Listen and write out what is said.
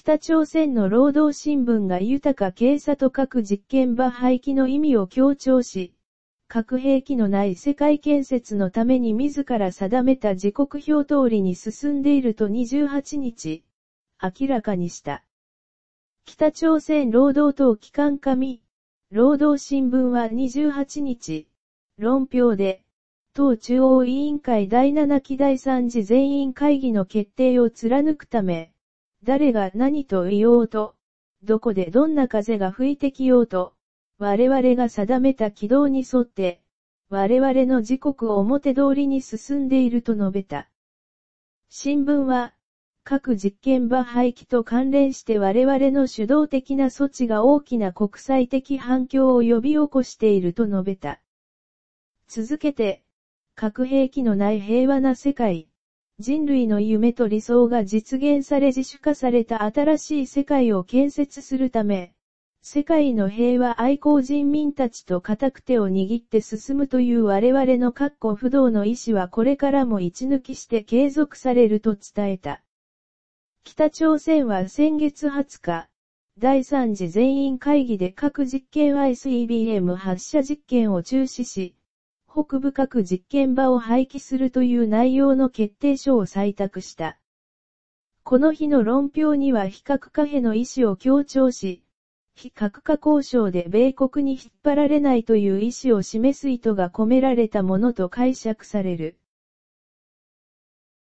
北朝鮮の労働新聞が豊か警察と核実験場廃棄の意味を強調し、核兵器のない世界建設のために自ら定めた時刻表通りに進んでいると28日、明らかにした。北朝鮮労働党機関紙、労働新聞は28日、論評で、党中央委員会第7期第3次全員会議の決定を貫くため、誰が何と言おうと、どこでどんな風が吹いてきようと、我々が定めた軌道に沿って、我々の時刻を表通りに進んでいると述べた。新聞は、各実験場廃棄と関連して我々の主導的な措置が大きな国際的反響を呼び起こしていると述べた。続けて、核兵器のない平和な世界、人類の夢と理想が実現され自主化された新しい世界を建設するため、世界の平和愛好人民たちと固く手を握って進むという我々の括弧不動の意志はこれからも一抜きして継続されると伝えた。北朝鮮は先月20日、第3次全員会議で各実験 ICBM 発射実験を中止し、北深く実験場を廃棄するという内容の決定書を採択した。この日の論評には非核化への意思を強調し、非核化交渉で米国に引っ張られないという意思を示す意図が込められたものと解釈される。